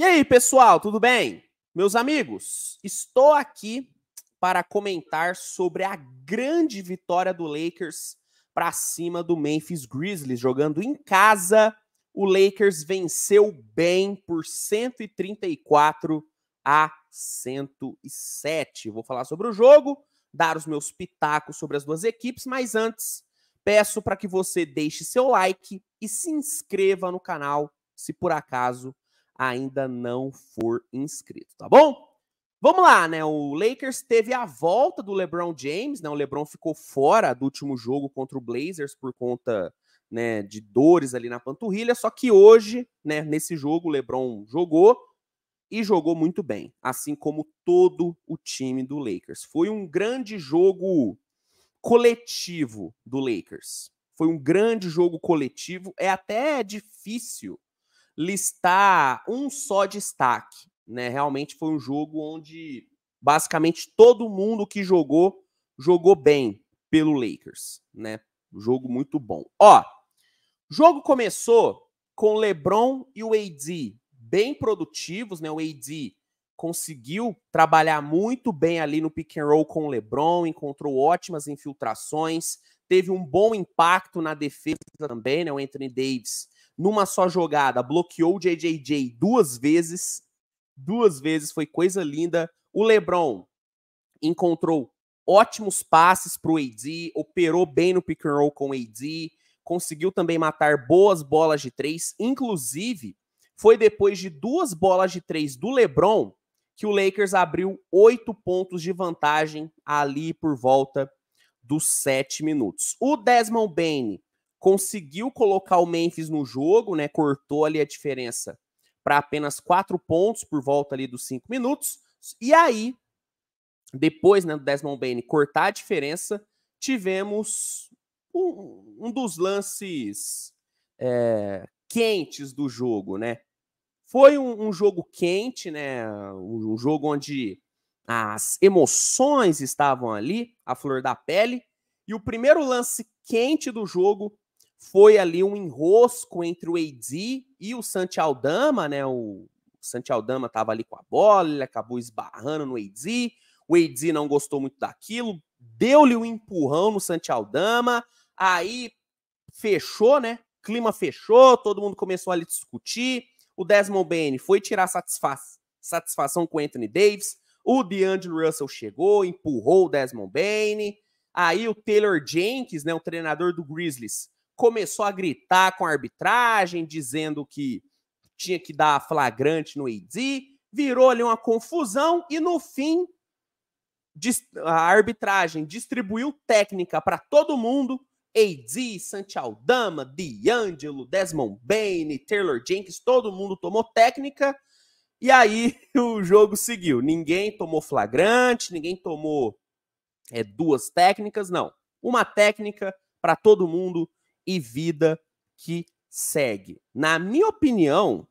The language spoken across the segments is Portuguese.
E aí, pessoal, tudo bem? Meus amigos, estou aqui para comentar sobre a grande vitória do Lakers para cima do Memphis Grizzlies, jogando em casa. O Lakers venceu bem por 134 a 107. Vou falar sobre o jogo, dar os meus pitacos sobre as duas equipes, mas antes peço para que você deixe seu like e se inscreva no canal se por acaso ainda não for inscrito, tá bom? Vamos lá, né? O Lakers teve a volta do LeBron James, né? O LeBron ficou fora do último jogo contra o Blazers por conta, né, de dores ali na panturrilha, só que hoje, né, nesse jogo o LeBron jogou e jogou muito bem, assim como todo o time do Lakers. Foi um grande jogo coletivo do Lakers. Foi um grande jogo coletivo. É até difícil listar um só destaque. Né? Realmente foi um jogo onde basicamente todo mundo que jogou jogou bem pelo Lakers, né? Um jogo muito bom. Ó, jogo começou com LeBron e o AD bem produtivos, né? O AD conseguiu trabalhar muito bem ali no pick and roll com o LeBron, encontrou ótimas infiltrações, teve um bom impacto na defesa também, né? O Anthony Davis numa só jogada, bloqueou o JJJ duas vezes. Duas vezes, foi coisa linda. O LeBron encontrou ótimos passes para o AD, operou bem no pick and roll com o AD, conseguiu também matar boas bolas de três. Inclusive, foi depois de duas bolas de três do LeBron que o Lakers abriu oito pontos de vantagem ali por volta dos sete minutos. O Desmond Bane conseguiu colocar o Memphis no jogo, né? Cortou ali a diferença para apenas quatro pontos por volta ali dos cinco minutos. E aí, depois né, do Desmond Bane cortar a diferença, tivemos um, um dos lances é, quentes do jogo, né? Foi um, um jogo quente, né? Um, um jogo onde as emoções estavam ali, a flor da pele. E o primeiro lance quente do jogo foi ali um enrosco entre o AD e o Santi Aldama, né? O, o Santi Aldama estava ali com a bola, ele acabou esbarrando no AD. O AD não gostou muito daquilo, deu-lhe um empurrão no Santi Aldama, aí fechou, né? Clima fechou, todo mundo começou a discutir. O Desmond Bane foi tirar satisfa satisfação com o Anthony Davis. O DeAndre Russell chegou, empurrou o Desmond Bane. Aí o Taylor Jenkins, né, o treinador do Grizzlies, começou a gritar com a arbitragem, dizendo que tinha que dar flagrante no ID, virou ali uma confusão e no fim a arbitragem distribuiu técnica para todo mundo. AD, Santialdama, D'Angelo, Desmond Bane Taylor Jenkins, todo mundo tomou técnica. E aí o jogo seguiu. Ninguém tomou flagrante, ninguém tomou é, duas técnicas, não. Uma técnica para todo mundo e vida que segue. Na minha opinião,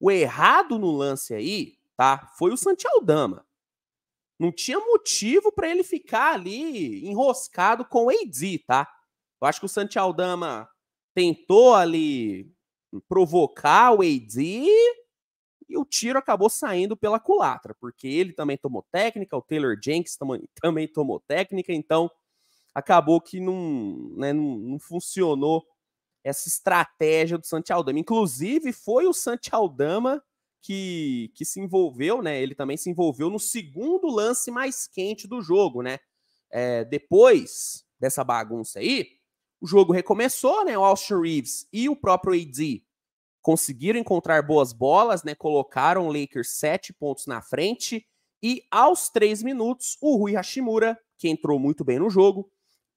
o errado no lance aí, tá? Foi o Santiago Dama. Não tinha motivo para ele ficar ali enroscado com o AD, tá? Eu acho que o Santiago Dama tentou ali provocar o AD e o tiro acabou saindo pela culatra, porque ele também tomou técnica, o Taylor Jenks também tomou técnica, então acabou que não, né, não, não funcionou essa estratégia do Santi Aldama. Inclusive, foi o Santi Aldama que, que se envolveu, né? Ele também se envolveu no segundo lance mais quente do jogo, né? É, depois dessa bagunça aí, o jogo recomeçou, né? O Austin Reeves e o próprio AD conseguiram encontrar boas bolas, né? Colocaram o Lakers sete pontos na frente. E aos três minutos, o Rui Hashimura, que entrou muito bem no jogo,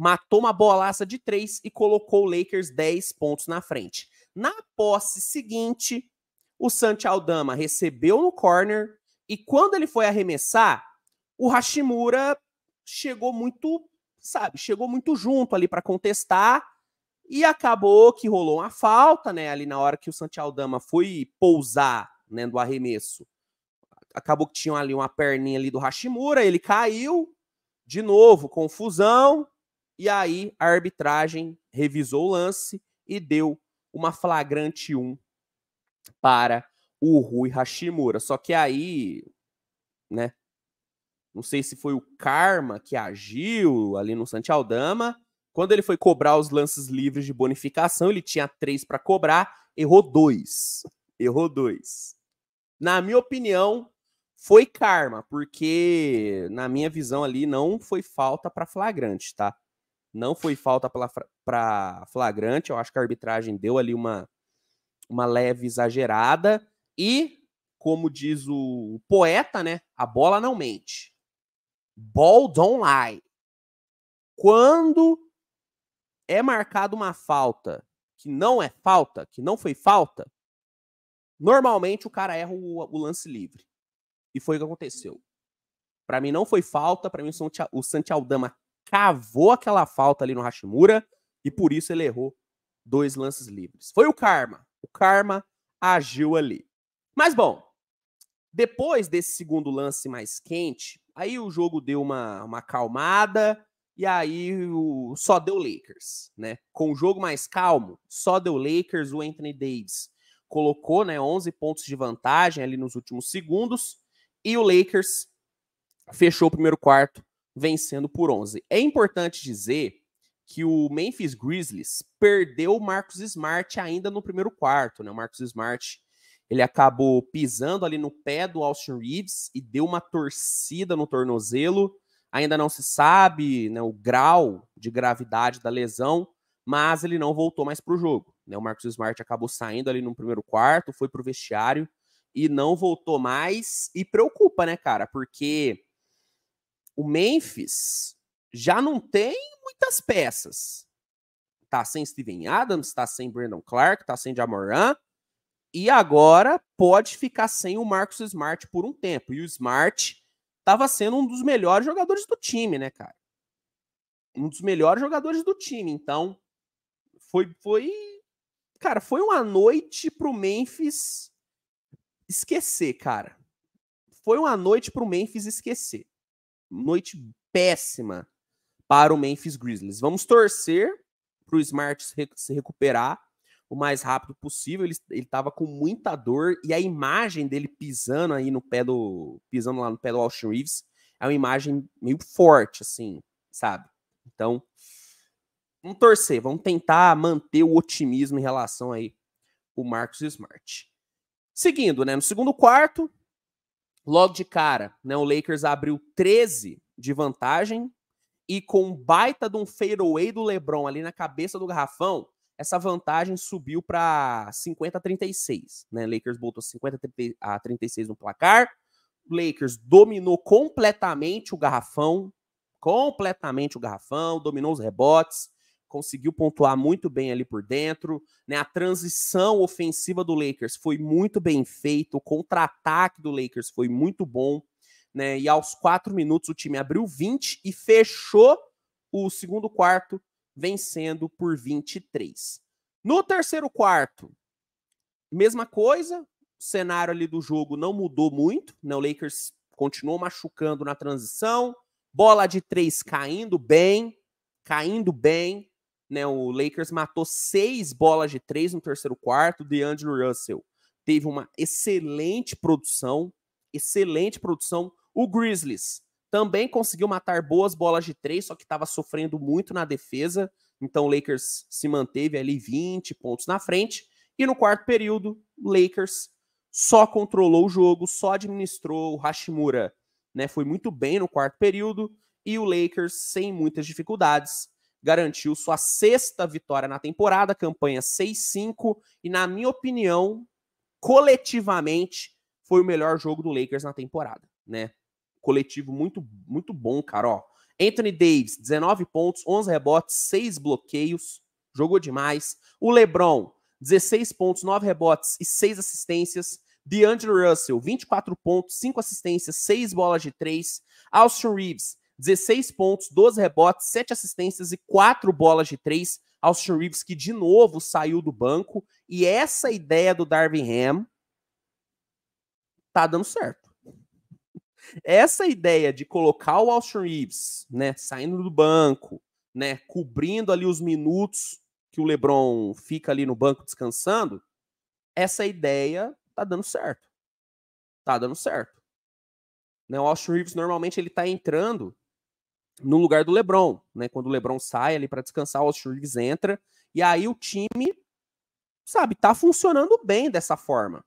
matou uma bolaça de três e colocou o Lakers 10 pontos na frente. Na posse seguinte, o Santi Aldama recebeu no corner e quando ele foi arremessar, o Hashimura chegou muito, sabe, chegou muito junto ali para contestar e acabou que rolou uma falta, né, ali na hora que o Santi Aldama foi pousar, né, do arremesso. Acabou que tinha ali uma perninha ali do Hashimura, ele caiu de novo, confusão. E aí a arbitragem revisou o lance e deu uma flagrante 1 para o Rui Hashimura. Só que aí, né? Não sei se foi o karma que agiu ali no Aldama. Quando ele foi cobrar os lances livres de bonificação, ele tinha três para cobrar, errou dois. Errou dois. Na minha opinião, foi karma, porque na minha visão ali não foi falta para flagrante, tá? Não foi falta para flagrante. Eu acho que a arbitragem deu ali uma, uma leve exagerada. E, como diz o poeta, né? A bola não mente. Ball don't lie. Quando é marcada uma falta que não é falta, que não foi falta, normalmente o cara erra o, o lance livre. E foi o que aconteceu. Para mim não foi falta, para mim o Santialdama cavou aquela falta ali no Hashimura e por isso ele errou dois lances livres. Foi o karma. O karma agiu ali. Mas bom, depois desse segundo lance mais quente, aí o jogo deu uma, uma acalmada e aí o, só deu Lakers, né? Com o jogo mais calmo, só deu Lakers o Anthony Davis. Colocou, né, 11 pontos de vantagem ali nos últimos segundos e o Lakers fechou o primeiro quarto vencendo por 11. É importante dizer que o Memphis Grizzlies perdeu o Marcos Smart ainda no primeiro quarto, né? O Marcos Smart ele acabou pisando ali no pé do Austin Reeves e deu uma torcida no tornozelo. Ainda não se sabe né, o grau de gravidade da lesão, mas ele não voltou mais para o jogo. Né? O Marcos Smart acabou saindo ali no primeiro quarto, foi para o vestiário e não voltou mais. E preocupa, né, cara? Porque o Memphis já não tem muitas peças. Tá sem Steven Adams, tá sem Brandon Clark, tá sem Jamoran. E agora pode ficar sem o Marcus Smart por um tempo. E o Smart estava sendo um dos melhores jogadores do time, né, cara? Um dos melhores jogadores do time. Então, foi. foi cara, foi uma noite pro Memphis esquecer, cara. Foi uma noite pro Memphis esquecer noite péssima para o Memphis Grizzlies. Vamos torcer para o Smart se recuperar o mais rápido possível. Ele estava com muita dor e a imagem dele pisando aí no pé do pisando lá no pé do Austin Reeves é uma imagem meio forte assim, sabe? Então, vamos torcer, vamos tentar manter o otimismo em relação aí o Marcos Smart. Seguindo, né, no segundo quarto, logo de cara, né, o Lakers abriu 13 de vantagem e com baita de um fadeaway do LeBron ali na cabeça do garrafão, essa vantagem subiu para 50 a 36, né? Lakers botou 50 a 36 no placar. Lakers dominou completamente o garrafão, completamente o garrafão, dominou os rebotes, conseguiu pontuar muito bem ali por dentro, né? A transição ofensiva do Lakers foi muito bem feita, o contra-ataque do Lakers foi muito bom, né? E aos quatro minutos o time abriu 20 e fechou o segundo quarto vencendo por 23. No terceiro quarto, mesma coisa, o cenário ali do jogo não mudou muito, né? O Lakers continuou machucando na transição, bola de três caindo bem, caindo bem, né, o Lakers matou seis bolas de três no terceiro quarto. De Andrew Russell teve uma excelente produção, excelente produção. O Grizzlies também conseguiu matar boas bolas de três, só que estava sofrendo muito na defesa. Então o Lakers se manteve ali 20 pontos na frente. E no quarto período, o Lakers só controlou o jogo, só administrou o Hashimura, né? Foi muito bem no quarto período e o Lakers sem muitas dificuldades garantiu sua sexta vitória na temporada, campanha 6-5, e na minha opinião, coletivamente, foi o melhor jogo do Lakers na temporada, né? Coletivo muito muito bom, cara, ó. Anthony Davis, 19 pontos, 11 rebotes, 6 bloqueios, jogou demais. O LeBron, 16 pontos, 9 rebotes e 6 assistências. DeAndre Russell, 24 pontos, 5 assistências, 6 bolas de 3. Austin Reeves, 16 pontos, 12 rebotes, 7 assistências e 4 bolas de 3. Austin Reeves, que de novo saiu do banco. E essa ideia do Darvin Ham tá dando certo. Essa ideia de colocar o Austin Reeves, né, saindo do banco, né, cobrindo ali os minutos que o LeBron fica ali no banco descansando, essa ideia tá dando certo. Tá dando certo. Né, o Austin Reeves normalmente ele tá entrando no lugar do LeBron, né? Quando o LeBron sai ali para descansar, o Austin Reeves entra e aí o time sabe, tá funcionando bem dessa forma.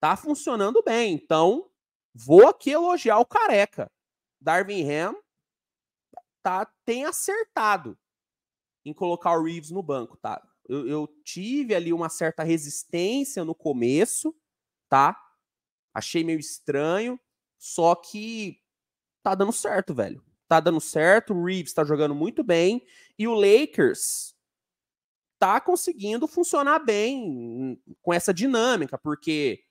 Tá funcionando bem. Então, vou aqui elogiar o Careca. Darvin Ham tá tem acertado em colocar o Reeves no banco, tá? Eu, eu tive ali uma certa resistência no começo, tá? Achei meio estranho, só que tá dando certo, velho tá dando certo, o Reeves tá jogando muito bem, e o Lakers tá conseguindo funcionar bem com essa dinâmica, porque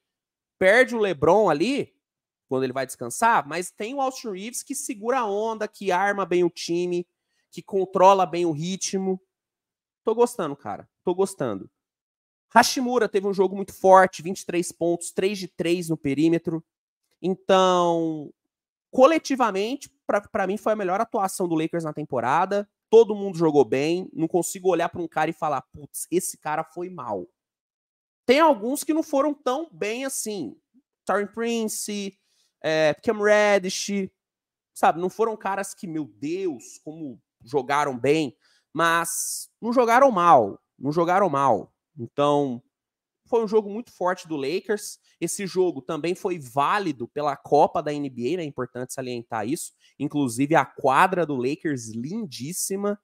perde o LeBron ali, quando ele vai descansar, mas tem o Austin Reeves que segura a onda, que arma bem o time, que controla bem o ritmo. Tô gostando, cara. Tô gostando. Hashimura teve um jogo muito forte, 23 pontos, 3 de 3 no perímetro. Então, coletivamente, para mim foi a melhor atuação do Lakers na temporada. Todo mundo jogou bem. Não consigo olhar para um cara e falar, putz, esse cara foi mal. Tem alguns que não foram tão bem assim. Terry Prince, é, Cam Reddish, sabe? Não foram caras que, meu Deus, como jogaram bem, mas não jogaram mal. Não jogaram mal. Então, foi um jogo muito forte do Lakers. Esse jogo também foi válido pela Copa da NBA, né? É importante salientar isso. Inclusive, a quadra do Lakers, lindíssima.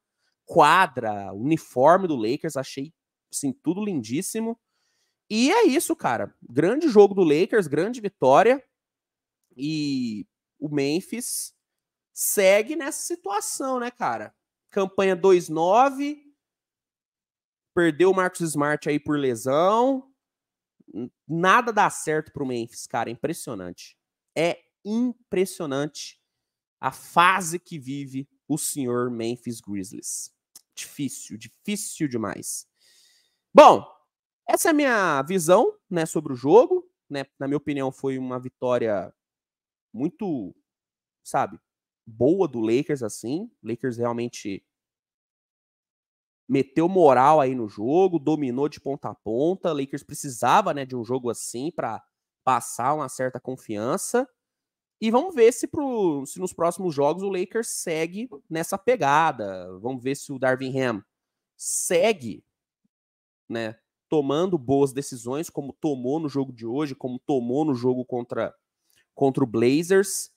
Quadra, uniforme do Lakers, achei assim, tudo lindíssimo. E é isso, cara. Grande jogo do Lakers, grande vitória. E o Memphis segue nessa situação, né, cara? Campanha 2-9. Perdeu o Marcos Smart aí por lesão. Nada dá certo pro Memphis, cara. É impressionante. É impressionante a fase que vive o senhor Memphis Grizzlies. Difícil, difícil demais. Bom, essa é a minha visão né, sobre o jogo. Né? Na minha opinião, foi uma vitória muito, sabe, boa do Lakers, assim. Lakers realmente meteu moral aí no jogo, dominou de ponta a ponta. Lakers precisava, né, de um jogo assim para passar uma certa confiança. E vamos ver se, pro, se nos próximos jogos o Lakers segue nessa pegada. Vamos ver se o Darvin Ham segue, né, tomando boas decisões, como tomou no jogo de hoje, como tomou no jogo contra contra o Blazers.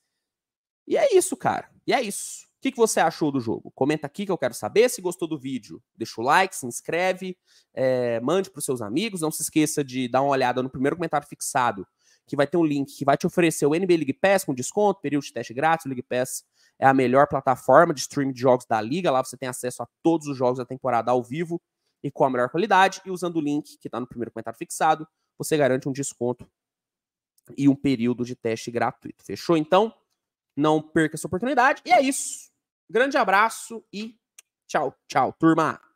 E é isso, cara. E é isso. O que, que, você achou do jogo? Comenta aqui que eu quero saber. Se gostou do vídeo, deixa o like, se inscreve, é, mande para os seus amigos. Não se esqueça de dar uma olhada no primeiro comentário fixado, que vai ter um link que vai te oferecer o NBA League Pass com desconto, período de teste grátis. O League Pass é a melhor plataforma de streaming de jogos da liga. Lá você tem acesso a todos os jogos da temporada ao vivo e com a melhor qualidade. E usando o link que está no primeiro comentário fixado, você garante um desconto e um período de teste gratuito. Fechou então? Não perca essa oportunidade. E é isso. Grande abraço e tchau, tchau, turma.